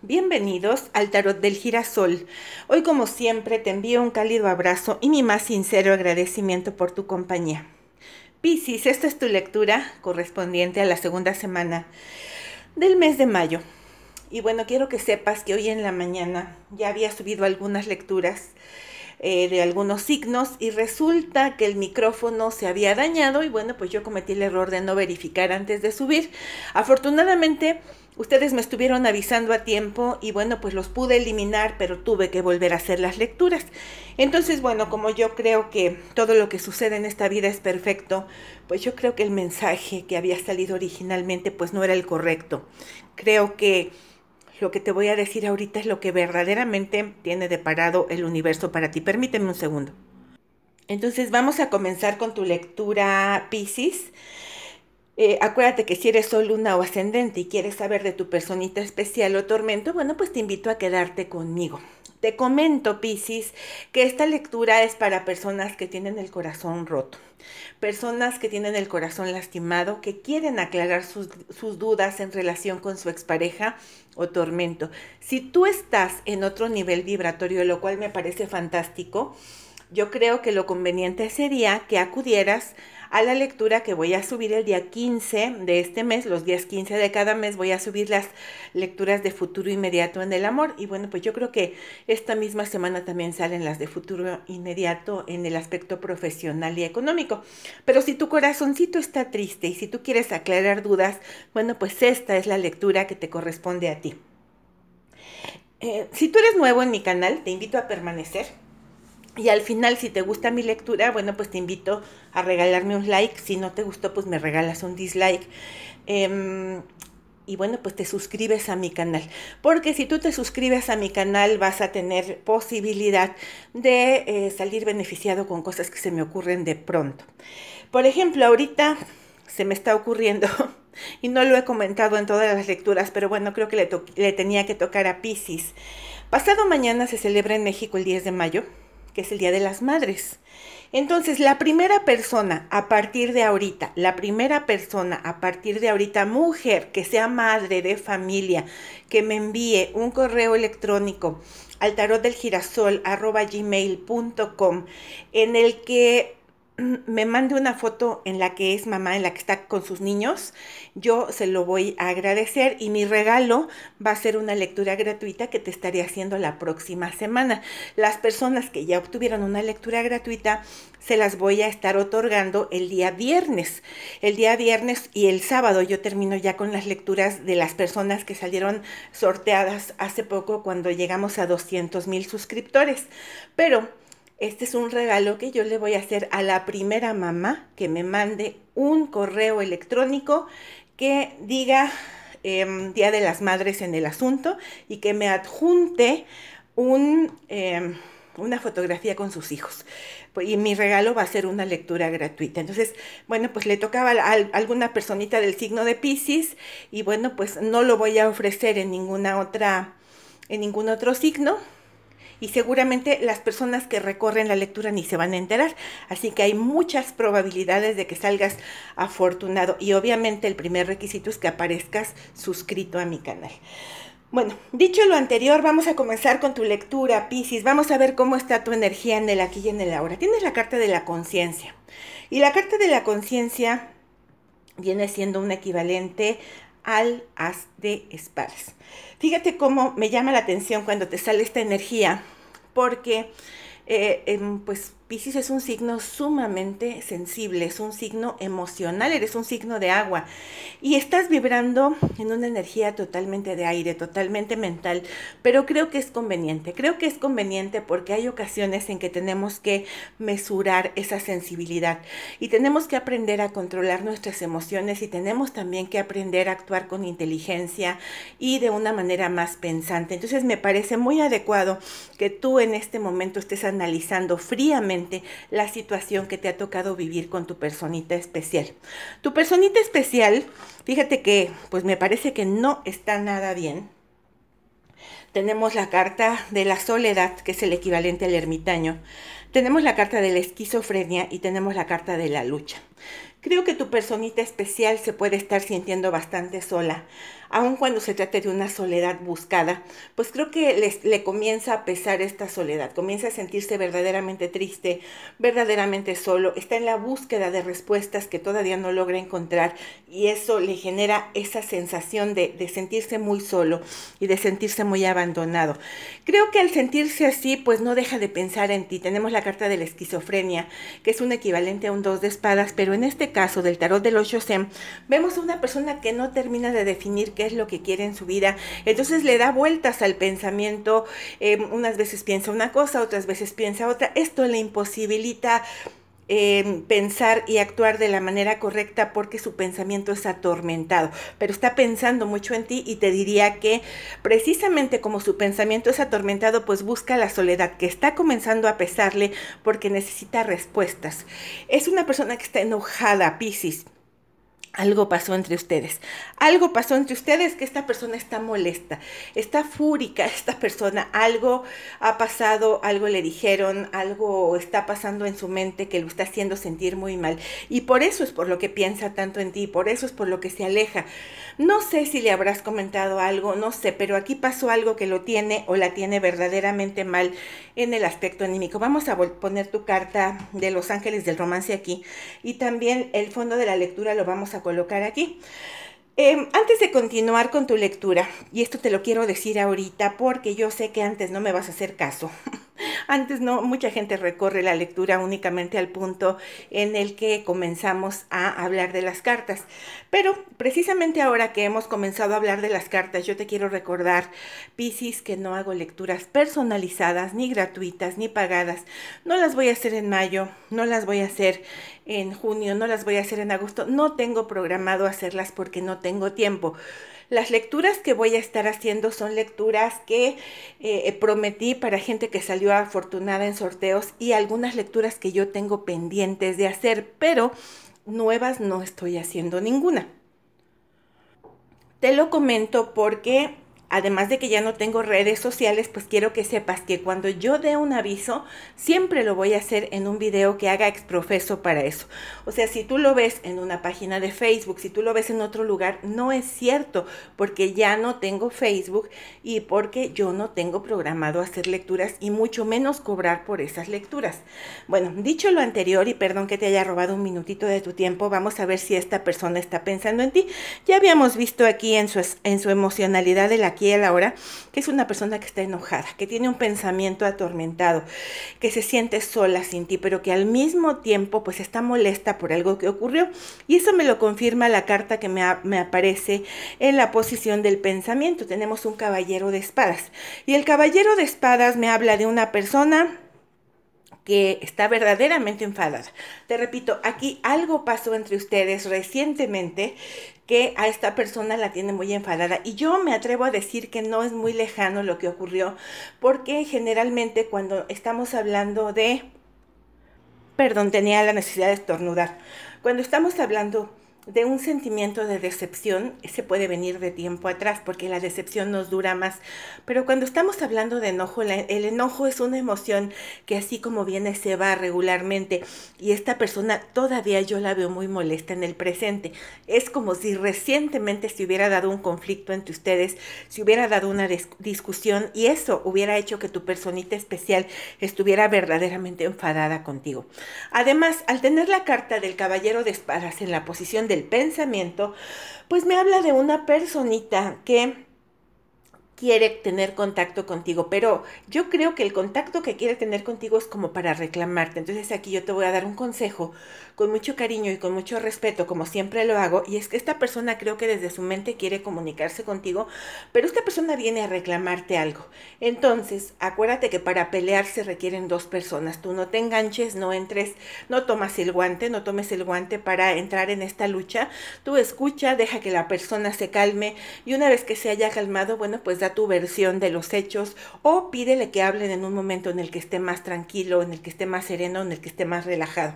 Bienvenidos al Tarot del Girasol. Hoy como siempre te envío un cálido abrazo y mi más sincero agradecimiento por tu compañía. Piscis, esta es tu lectura correspondiente a la segunda semana del mes de mayo. Y bueno, quiero que sepas que hoy en la mañana ya había subido algunas lecturas eh, de algunos signos y resulta que el micrófono se había dañado y bueno, pues yo cometí el error de no verificar antes de subir. Afortunadamente Ustedes me estuvieron avisando a tiempo y bueno, pues los pude eliminar, pero tuve que volver a hacer las lecturas. Entonces, bueno, como yo creo que todo lo que sucede en esta vida es perfecto, pues yo creo que el mensaje que había salido originalmente pues no era el correcto. Creo que lo que te voy a decir ahorita es lo que verdaderamente tiene de parado el universo para ti. Permíteme un segundo. Entonces vamos a comenzar con tu lectura, Pisces. Eh, acuérdate que si eres sol, una o ascendente y quieres saber de tu personita especial o tormento, bueno, pues te invito a quedarte conmigo. Te comento, Piscis, que esta lectura es para personas que tienen el corazón roto, personas que tienen el corazón lastimado, que quieren aclarar sus, sus, dudas en relación con su expareja o tormento. Si tú estás en otro nivel vibratorio, lo cual me parece fantástico, yo creo que lo conveniente sería que acudieras a la lectura que voy a subir el día 15 de este mes, los días 15 de cada mes voy a subir las lecturas de futuro inmediato en el amor y bueno, pues yo creo que esta misma semana también salen las de futuro inmediato en el aspecto profesional y económico. Pero si tu corazoncito está triste y si tú quieres aclarar dudas, bueno, pues esta es la lectura que te corresponde a ti. Eh, si tú eres nuevo en mi canal, te invito a permanecer y al final, si te gusta mi lectura, bueno, pues te invito a regalarme un like. Si no te gustó, pues me regalas un dislike. Em, y bueno, pues te suscribes a mi canal. Porque si tú te suscribes a mi canal vas a tener posibilidad de eh, salir beneficiado con cosas que se me ocurren de pronto. Por ejemplo, ahorita se me está ocurriendo, y no lo he comentado en todas las lecturas, pero bueno, creo que le, le tenía que tocar a Pisces. Pasado mañana se celebra en México el 10 de mayo, que es el Día de las Madres. Entonces, la primera persona a partir de ahorita, la primera persona a partir de ahorita, mujer que sea madre de familia, que me envíe un correo electrónico al tarot del girasol gmail.com en el que Mm, me mande una foto en la que es mamá, en la que está con sus niños, yo se lo voy a agradecer y mi regalo va a ser una lectura gratuita que te estaré haciendo la próxima semana. Las personas que ya obtuvieron una lectura gratuita se las voy a estar otorgando el día viernes. El día viernes y el sábado yo termino ya con las lecturas de las personas que salieron sorteadas hace poco cuando llegamos a 200 mil suscriptores. Pero este es un regalo que yo le voy a hacer a la primera mamá que me mande un correo electrónico que diga em, Día de las Madres en el asunto y que me adjunte em, una fotografía con sus hijos. Pues, y mi regalo va a ser una lectura gratuita. Entonces, bueno, pues le tocaba a alguna personita del signo de Pisces y bueno, pues no lo voy a ofrecer en ninguna otra, en ningún otro signo y seguramente las personas que recorren la lectura ni se van a enterar. Así que hay muchas probabilidades de que salgas afortunado y obviamente el primer requisito es que aparezcas suscrito a mi canal. Bueno, dicho lo anterior, vamos a comenzar con tu lectura, Piscis. Vamos a ver cómo está tu energía en el aquí y en el ahora. Tienes la carta de la conciencia. Y la carta de la conciencia viene siendo un equivalente al haz de espadas. Fíjate cómo me llama la atención cuando te sale esta energía, porque eh, em, pues Pisces es un signo sumamente sensible, es un signo emocional, eres un signo de agua y estás vibrando en una energía totalmente de aire, totalmente mental, pero creo que es conveniente, creo que es conveniente porque hay ocasiones en que tenemos que mesurar esa sensibilidad y tenemos que aprender a controlar nuestras emociones y tenemos también que aprender a actuar con inteligencia y de una manera más pensante. Entonces me parece muy adecuado que tú en este momento estés analizando fríamente la situación que te ha tocado vivir con tu personita especial. Tu personita especial, fíjate que pues me parece que no está nada bien. Tenemos la carta de la soledad, que es el equivalente al ermitaño. Tenemos la carta de la esquizofrenia y tenemos la carta de la lucha. Creo que tu personita especial se puede estar sintiendo bastante sola aun cuando se trate de una soledad buscada, pues creo que le comienza a pesar esta soledad, comienza a sentirse verdaderamente triste, verdaderamente solo, está en la búsqueda de respuestas que todavía no logra encontrar y eso le genera esa sensación de, sentirse muy solo y de sentirse muy abandonado. Creo que al sentirse así, pues no deja de pensar en ti. Tenemos la carta de la esquizofrenia, que es un equivalente a un dos de espadas, pero en este caso del tarot de los Yosem, vemos a una persona que no termina de definir qué es lo que quiere en su vida. Entonces le da vueltas al pensamiento, eh, unas veces piensa una cosa, otras veces piensa otra. Esto le imposibilita eh, pensar y actuar de la manera correcta porque su pensamiento es atormentado, pero está pensando mucho en ti y te diría que precisamente como su pensamiento es atormentado, pues busca la soledad que está comenzando a pesarle porque necesita respuestas. Es una persona que está enojada, Piscis algo pasó entre ustedes. Algo pasó entre ustedes que esta persona está molesta, está fúrica esta persona, algo ha pasado, algo le dijeron, algo está pasando en su mente que lo está haciendo sentir muy mal. Y por eso es por lo que piensa tanto en ti, por eso es por lo que se aleja. No sé si le habrás comentado algo, no sé, pero aquí pasó algo que lo tiene o la tiene verdaderamente mal en el aspecto anímico. Vamos a poner tu carta de Los Ángeles del Romance aquí y también el fondo de la lectura lo vamos a colocar aquí. Em, antes de continuar con tu lectura, y esto te lo quiero decir ahorita porque yo sé que antes no me vas a hacer caso, Antes no, mucha gente recorre la lectura únicamente al punto en el que comenzamos a hablar de las cartas. Pero precisamente ahora que hemos comenzado a hablar de las cartas, yo te quiero recordar, Piscis, que no hago lecturas personalizadas, ni gratuitas, ni pagadas. No las voy a hacer en mayo, no las voy a hacer en junio, no las voy a hacer en agosto. No tengo programado hacerlas porque no tengo tiempo. Las lecturas que voy a estar haciendo son lecturas que eh, eh, prometí para gente que salió afortunada en sorteos y algunas lecturas que yo tengo pendientes de hacer, pero nuevas no estoy haciendo ninguna. Te lo comento porque además de que ya no tengo redes sociales, pues quiero que sepas que cuando yo dé un aviso, siempre lo voy a hacer en un video que haga exprofeso para eso. O sea, si tú lo ves en una página de Facebook, si tú lo ves en otro lugar, no es cierto, porque ya no tengo Facebook y porque yo no tengo programado hacer lecturas y mucho menos cobrar por esas lecturas. Bueno, dicho lo anterior, y perdón que te haya robado un minutito de tu tiempo, vamos a ver si esta persona está pensando en ti. Ya habíamos visto aquí en su, en su emocionalidad de la aquí ahora, que es una persona que está enojada, que tiene un pensamiento atormentado, que se siente sola sin ti, pero que al mismo tiempo pues está molesta por algo que ocurrió. Y eso me lo confirma la carta que me, me aparece en la posición del pensamiento. Tenemos un caballero de espadas. Y el caballero de espadas me habla de una persona que está verdaderamente enfadada. Te repito, aquí algo pasó entre ustedes recientemente que a esta persona la tiene muy enfadada. Y yo me atrevo a decir que no es muy lejano lo que ocurrió, porque generalmente cuando estamos hablando de... Perdón, tenía la necesidad de estornudar. Cuando estamos hablando de un sentimiento de decepción se puede venir de tiempo atrás porque la decepción nos dura más. Pero cuando estamos hablando de enojo, el enojo es una emoción que así como viene se va regularmente y esta persona todavía yo la veo muy molesta en el presente. Es como si recientemente se hubiera dado un conflicto entre ustedes, se hubiera dado una discusión y eso hubiera hecho que tu personita especial estuviera verdaderamente enfadada contigo. Además, al tener la carta del caballero de espadas en la posición de pensamiento, pues me habla de una personita que quiere tener contacto contigo, pero yo creo que el contacto que quiere tener contigo es como para reclamarte. Entonces aquí yo te voy a dar un consejo con mucho cariño y con mucho respeto, como siempre lo hago, y es que esta persona creo que desde su mente quiere comunicarse contigo, pero esta persona viene a reclamarte algo. Entonces, acuérdate que para pelear se requieren dos personas. Tú no te enganches, no entres, no tomas el guante, no tomes el guante para entrar en esta lucha. Tú escucha, deja que la persona se calme y una vez que se haya calmado, bueno, pues da tu versión de los hechos o pídele que hablen en un momento en el que esté más tranquilo, en el que esté más sereno, en el que esté más relajado.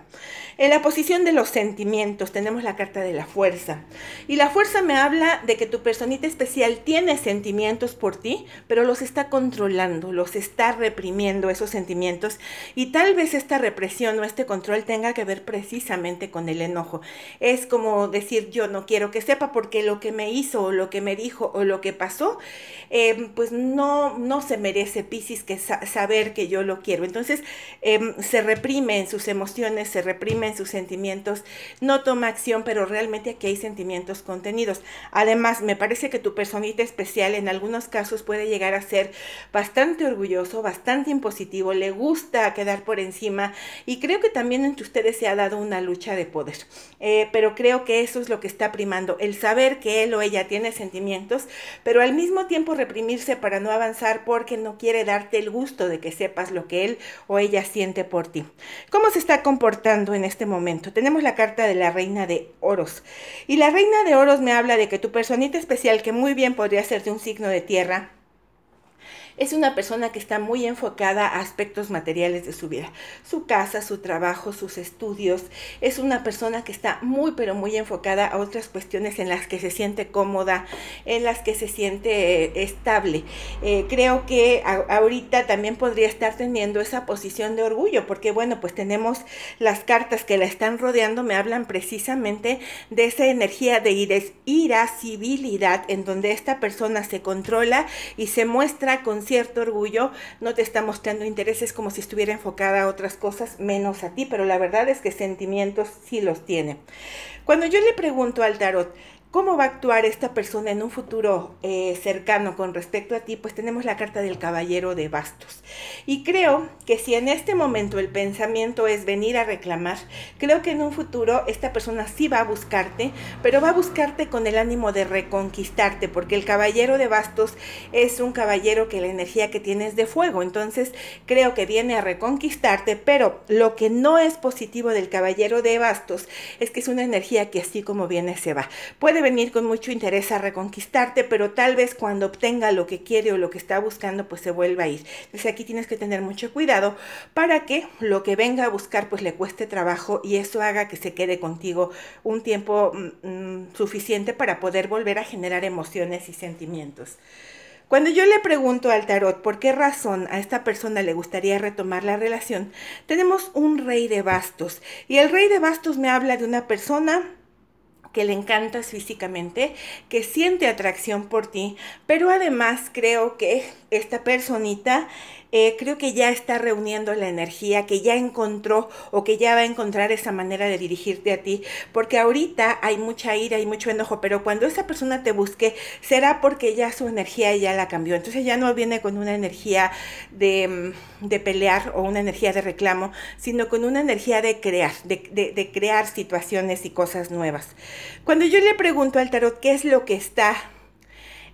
En la posición de los sentimientos tenemos la carta de la fuerza. Y la fuerza me habla de que tu personita especial tiene sentimientos por ti, pero los está controlando, los está reprimiendo esos sentimientos y tal vez esta represión o este control tenga que ver precisamente con el enojo. Es como decir yo no quiero que sepa porque lo que me hizo o lo que me dijo o lo que pasó eh, pues no, no se merece Pisces que saber que yo lo quiero. Entonces em, se reprime en sus emociones, se reprimen sus sentimientos, no toma acción, pero realmente aquí hay sentimientos contenidos. Además, me parece que tu personita especial en algunos casos puede llegar a ser bastante orgulloso, bastante impositivo, le gusta quedar por encima y creo que también entre ustedes se ha dado una lucha de poder. Eh, pero creo que eso es lo que está primando, el saber que él o ella tiene sentimientos, pero al mismo tiempo reprimirse para no avanzar porque no quiere darte el gusto de que sepas lo que él o ella siente por ti. ¿Cómo se está comportando en este momento? Tenemos la carta de la reina de oros. Y la reina de oros me habla de que tu personita especial, que muy bien podría ser de un signo de tierra, es una persona que está muy enfocada a aspectos materiales de su vida, su casa, su trabajo, sus estudios. Es una persona que está muy, pero muy enfocada a otras cuestiones en las que se siente cómoda, en las que se siente eh, estable. Eh, creo que ahorita también podría estar teniendo esa posición de orgullo, porque bueno, pues tenemos las cartas que la están rodeando, me hablan precisamente de esa energía de ira, civilidad en donde esta persona se controla y se muestra con cierto orgullo, no te está mostrando intereses como si estuviera enfocada a otras cosas menos a ti, pero la verdad es que sentimientos sí los tiene. Cuando yo le pregunto al tarot, ¿Cómo va a actuar esta persona en un futuro eh, cercano con respecto a ti? Pues tenemos la carta del caballero de bastos. Y creo que si en este momento el pensamiento es venir a reclamar, creo que en un futuro esta persona sí va a buscarte, pero va a buscarte con el ánimo de reconquistarte, porque el caballero de bastos es un caballero que la energía que tiene es de fuego. Entonces creo que viene a reconquistarte, pero lo que no es positivo del caballero de bastos es que es una energía que así como viene se va. Puede venir con mucho interés a reconquistarte, pero tal vez cuando obtenga lo que quiere o lo que está buscando, pues se vuelva a ir. Entonces aquí tienes que tener mucho cuidado para que lo que venga a buscar, pues le cueste trabajo y eso haga que se quede contigo un tiempo mm, mm, suficiente para poder volver a generar emociones y sentimientos. Cuando yo le pregunto al tarot por qué razón a esta persona le gustaría retomar la relación, tenemos un rey de bastos. Y el rey de bastos me habla de una persona que le encantas físicamente, que siente atracción por ti, pero además creo que esta personita eh, creo que ya está reuniendo la energía, que ya encontró o que ya va a encontrar esa manera de dirigirte a ti, porque ahorita hay mucha ira y mucho enojo, pero cuando esa persona te busque, será porque ya su energía ya la cambió, entonces ya no viene con una energía de, mm, pelear o una energía de reclamo, sino con una energía de crear, de, de crear situaciones y cosas nuevas. Cuando yo le pregunto al tarot qué es lo que está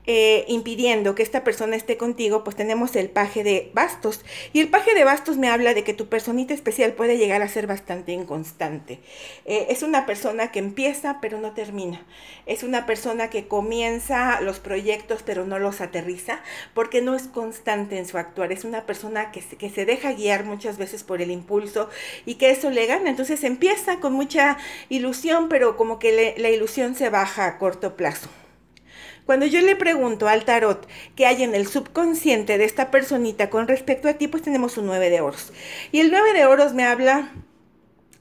eh, impidiendo que esta persona esté contigo, pues tenemos el paje de bastos. Y el paje de bastos me habla de que tu personita especial puede llegar a ser bastante inconstante. Eh, es una persona que empieza pero no termina. Es una persona que comienza los proyectos pero no los aterriza porque no es constante en su actuar. Es una persona que, se deja guiar muchas veces por el impulso y que eso le gana. Entonces empieza con mucha ilusión, pero como que la ilusión se baja a corto plazo. Cuando yo le pregunto al tarot qué hay en el subconsciente de esta personita con respecto a ti, pues tenemos un 9 de oros. Y el 9 de oros me habla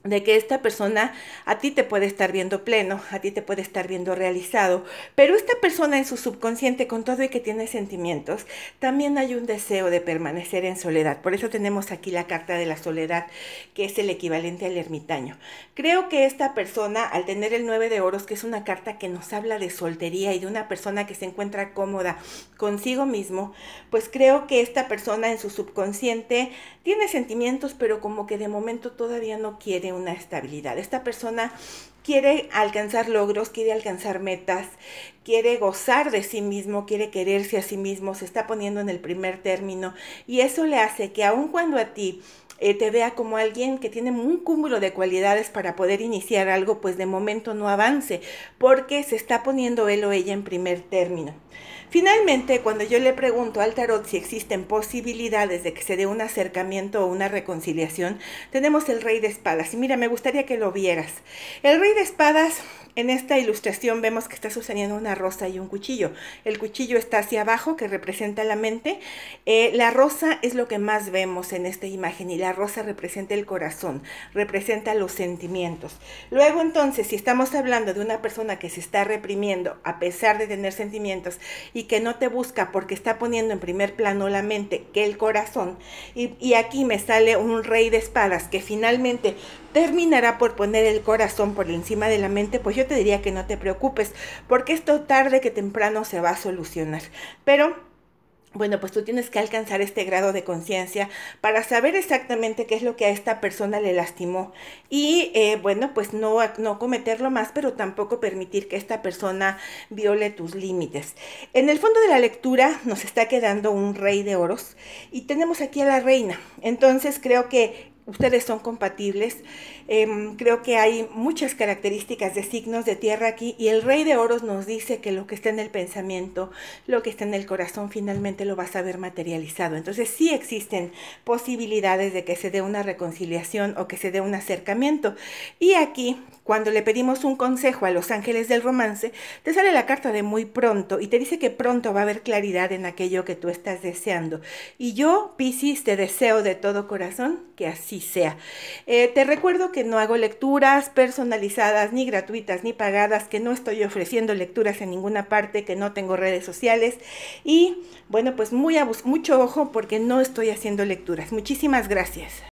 de que esta persona a ti te puede estar viendo pleno, a ti te puede estar viendo realizado, pero esta persona en su subconsciente, con todo y que tiene sentimientos, también hay un deseo de permanecer en soledad. Por eso tenemos aquí la carta de la soledad, que es el equivalente al ermitaño. Creo que esta persona, al tener el 9 de oros, que es una carta que nos habla de soltería y de una persona que se encuentra cómoda consigo mismo, pues creo que esta persona en su subconsciente tiene sentimientos, pero como que de momento todavía no quiere una estabilidad. Esta persona quiere alcanzar logros, quiere alcanzar metas, quiere gozar de sí mismo, quiere quererse a sí mismo, se está poniendo en el primer término y eso le hace que aun cuando a ti eh, te vea como alguien que tiene un cúmulo de cualidades para poder iniciar algo, pues de momento no avance, porque se está poniendo él o ella en primer término. Finalmente, cuando yo le pregunto al tarot si existen posibilidades de que se dé un acercamiento o una reconciliación, tenemos el rey de espadas. Y mira, me gustaría que lo vieras. El rey de espadas en esta ilustración vemos que está sucediendo una rosa y un cuchillo. El cuchillo está hacia abajo, que representa la mente. Eh, la rosa es lo que más vemos en esta imagen y la rosa representa el corazón, representa los sentimientos. Luego entonces, si estamos hablando de una persona que se está reprimiendo a pesar de tener sentimientos y que no te busca porque está poniendo en primer plano la mente que el corazón, y, y aquí me sale un rey de espadas que finalmente terminará por poner el corazón por encima de la mente, pues yo te diría que no te preocupes, porque esto tarde que temprano se va a solucionar. Pero bueno, pues tú tienes que alcanzar este grado de conciencia para saber exactamente qué es lo que a esta persona le lastimó. Y eh, bueno, pues no, no cometerlo más, pero tampoco permitir que esta persona viole tus límites. En el fondo de la lectura nos está quedando un rey de oros y tenemos aquí a la reina. Entonces creo que ustedes son compatibles. Em, creo que hay muchas características de signos de tierra aquí y el rey de oros nos dice que lo que está en el pensamiento, lo que está en el corazón, finalmente lo vas a ver materializado. Entonces sí existen posibilidades de que se dé una reconciliación o que se dé un acercamiento. Y aquí, cuando le pedimos un consejo a los ángeles del romance, te sale la carta de muy pronto y te dice que pronto va a haber claridad en aquello que tú estás deseando. Y yo, Piscis, te deseo de todo corazón que así sea. Eh, te recuerdo que no hago lecturas personalizadas, ni gratuitas, ni pagadas, que no estoy ofreciendo lecturas en ninguna parte, que no tengo redes sociales y bueno, pues muy mucho ojo porque no estoy haciendo lecturas. Muchísimas gracias.